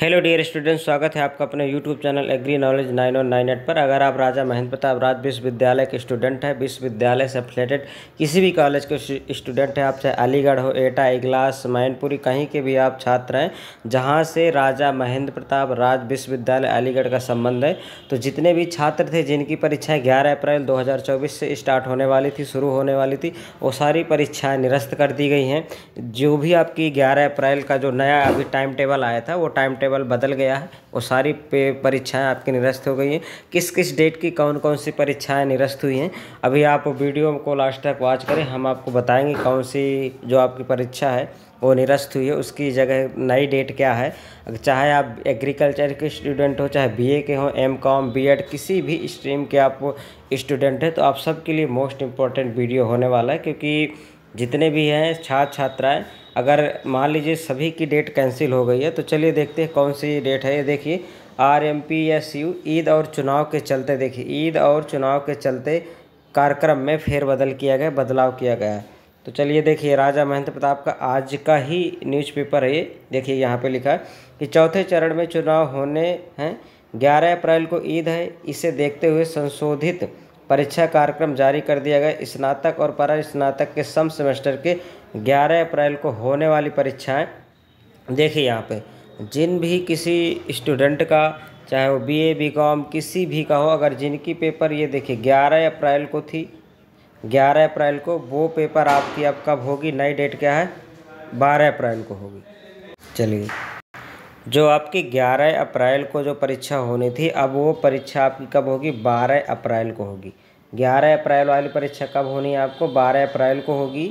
hello dear students स्वागत है आपका अपने YouTube channel agri knowledge nine और नाइन एट पर अगर आप राजा महेंद्र प्रताप राज विश्वविद्यालय के स्टूडेंट हैं विश्वविद्यालय से रिलेटेड किसी भी कॉलेज के स्टूडेंट हैं आप चाहे अलीगढ़ हो एटा इगलास मैनपुरी कहीं के भी आप छात्र हैं जहां से राजा महेंद्र प्रताप राज विश्वविद्यालय अलीगढ़ का संबंध है तो जितने भी छात्र थे जिनकी परीक्षाएँ ग्यारह अप्रैल दो से स्टार्ट होने वाली थी शुरू होने वाली थी वो सारी परीक्षाएँ निरस्त कर दी गई हैं जो भी आपकी ग्यारह अप्रैल का जो नया अभी टाइम टेबल आया था वो टाइम टेबल बदल गया है वो सारी परीक्षाएं आपकी निरस्त हो गई हैं किस किस डेट की कौन कौन सी परीक्षाएं निरस्त हुई हैं अभी आप वीडियो को लास्ट तक वॉच करें हम आपको बताएंगे कौन सी जो आपकी परीक्षा है वो निरस्त हुई है उसकी जगह नई डेट क्या है चाहे आप एग्रीकल्चर के स्टूडेंट हो चाहे बीए के हों एम कॉम बी किसी भी स्ट्रीम के आप स्टूडेंट हैं तो आप सबके लिए मोस्ट इम्पॉर्टेंट वीडियो होने वाला है क्योंकि जितने भी हैं छात्र छात्राएँ अगर मान लीजिए सभी की डेट कैंसिल हो गई है तो चलिए देखते हैं कौन सी डेट है ये देखिए R M P S U Eid और चुनाव के चलते देखिए ईद और चुनाव के चलते कार्यक्रम में फेरबदल किया गया बदलाव किया गया है तो चलिए देखिए राजा महेंद्र प्रताप का आज का ही न्यूज़पेपर है ये देखिए यहाँ पे लिखा है कि चौथे चरण में चुनाव होने हैं ग्यारह अप्रैल को ईद है इसे देखते हुए संशोधित परीक्षा कार्यक्रम जारी कर दिया गया स्नातक और स्नातक के सम सेमेस्टर के 11 अप्रैल को होने वाली परीक्षाएं देखिए यहाँ पे जिन भी किसी स्टूडेंट का चाहे वो बीए बीकॉम किसी भी का हो अगर जिनकी पेपर ये देखिए 11 अप्रैल को थी 11 अप्रैल को वो पेपर आपकी अब कब होगी नई डेट क्या है 12 अप्रैल को होगी चलिए जो आपकी ग्यारह अप्रैल को जो परीक्षा होनी थी अब वो परीक्षा आपकी कब होगी बारह अप्रैल को होगी ग्यारह अप्रैल वाली परीक्षा कब होनी है आपको बारह अप्रैल को होगी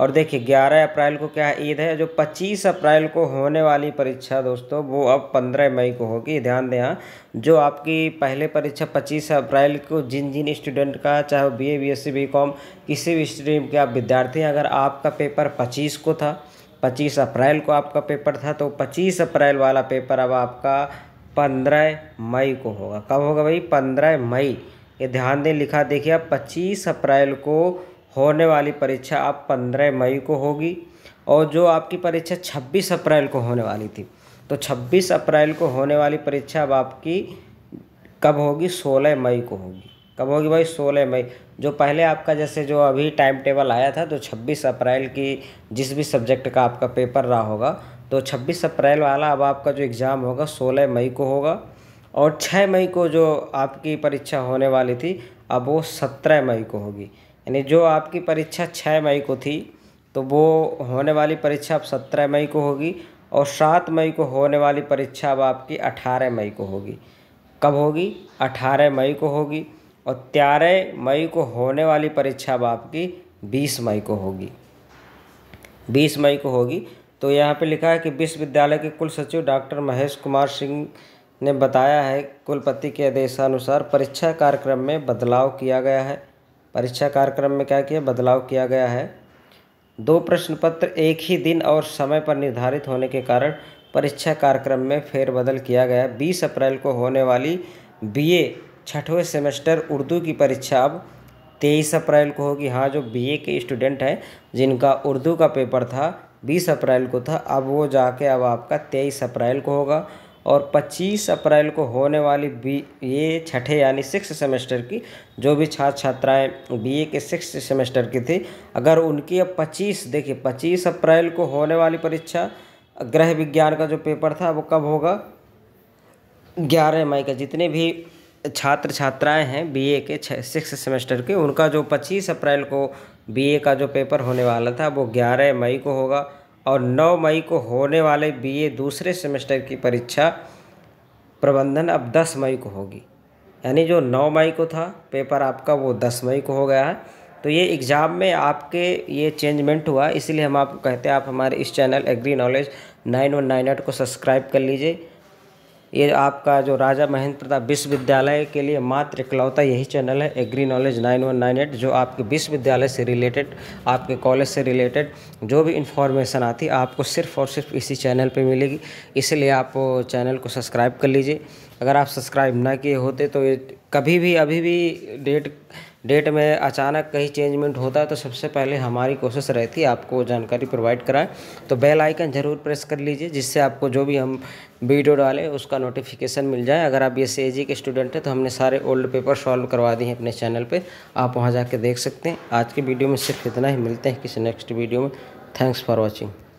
और देखिए ग्यारह अप्रैल को क्या ईद है जो पच्चीस अप्रैल को होने वाली परीक्षा दोस्तों वो अब पंद्रह मई को होगी ध्यान दें हाँ जो आपकी पहले परीक्षा पच्चीस अप्रैल को जिन जिन स्टूडेंट का चाहे वो B A B S C B com किसी भी स्ट्रीम के आप विद्यार्थी अगर आपका पेपर पच्चीस को था पच्चीस अप्रैल को आपका पेपर था तो पच्चीस अप्रैल वाला पेपर अब आपका पंद्रह मई को होगा कब होगा भाई पंद्रह मई ये ध्यान दें लिखा देखिए आप पच्चीस अप्रैल को होने वाली परीक्षा आप पंद्रह मई को होगी और जो आपकी परीक्षा छब्बीस अप्रैल को होने वाली थी तो छब्बीस अप्रैल को होने वाली परीक्षा अब आपकी कब होगी सोलह मई को होगी कब होगी भाई सोलह मई जो पहले आपका जैसे जो अभी टाइम टेबल आया था तो छब्बीस अप्रैल की जिस भी सब्जेक्ट का आपका पेपर रहा होगा तो छब्बीस अप्रैल वाला अब आपका जो एग्ज़ाम होगा सोलह मई को होगा और छः मई को जो आपकी परीक्षा होने वाली थी अब वो सत्रह मई को होगी यानी जो आपकी परीक्षा छः मई को थी तो वो होने वाली परीक्षा अब सत्रह मई को होगी और सात मई को होने वाली परीक्षा अब आपकी अठारह मई को होगी कब होगी अठारह मई को होगी और तेरह मई को होने वाली परीक्षा अब आपकी बीस मई को होगी बीस मई को होगी तो यहाँ पे लिखा है कि विश्वविद्यालय के कुल सचिव डॉक्टर महेश कुमार सिंह ने बताया है कुलपति के आदेशानुसार परीक्षा कार्यक्रम में बदलाव किया गया है परीक्षा कार्यक्रम में क्या किया बदलाव किया गया है दो प्रश्न पत्र एक ही दिन और समय पर निर्धारित होने के कारण परीक्षा कार्यक्रम में फेरबदल किया गया बीस अप्रैल को होने वाली बीए छठवें सेमेस्टर उर्दू की परीक्षा अब तेईस अप्रैल को होगी हाँ जो बीए के स्टूडेंट हैं जिनका उर्दू का पेपर था बीस अप्रैल को था अब वो जाके अब आपका तेईस अप्रैल को होगा और पच्चीस अप्रैल को होने वाली बी ये छठे यानी सिक्स सेमेस्टर की जो भी छात्र छात्राएं बीए के सिक्स सेमेस्टर की थी अगर उनकी अब पच्चीस देखिए पच्चीस अप्रैल को होने वाली परीक्षा गृह विज्ञान का जो पेपर था वो कब होगा ग्यारह मई का जितने भी छात्र छात्राएं हैं बीए के छः सिक्स सेमेस्टर के उनका जो पच्चीस अप्रैल को बीए का जो पेपर होने वाला था वो ग्यारह मई को होगा और नौ मई को होने वाले बीए दूसरे सेमेस्टर की परीक्षा प्रबंधन अब दस मई को होगी यानी जो नौ मई को था पेपर आपका वो दस मई को हो गया है तो ये एग्ज़ाम में आपके ये चेंजमेंट हुआ इसलिए हम आपको कहते हैं आप हमारे इस channel agri knowledge nine one nine को सब्सक्राइब कर लीजिए ये आपका जो राजा महेंद्र प्रताप विश्वविद्यालय के लिए मात्र इकलौता यही चैनल है agri knowledge nine one nine eight जो आपके विश्वविद्यालय से रिलेटेड आपके कॉलेज से रिलेटेड जो भी इन्फॉर्मेशन आती है आपको सिर्फ और सिर्फ इसी चैनल पर मिलेगी इसलिए आप चैनल को सब्सक्राइब कर लीजिए अगर आप सब्सक्राइब ना किए होते तो कभी भी अभी भी डेट डेट में अचानक कहीं चेंजमेंट होता है तो सबसे पहले हमारी कोशिश रहती है आपको जानकारी प्रोवाइड कराएं तो बेल आइकन ज़रूर प्रेस कर लीजिए जिससे आपको जो भी हम वीडियो डालें उसका नोटिफिकेशन मिल जाए अगर आप बी एस सी के स्टूडेंट हैं तो हमने सारे ओल्ड पेपर सॉल्व करवा दिए हैं अपने चैनल पर आप वहाँ जा देख सकते हैं आज की वीडियो में सिर्फ इतना ही मिलते हैं किसी नेक्स्ट वीडियो में थैंक्स फॉर वॉचिंग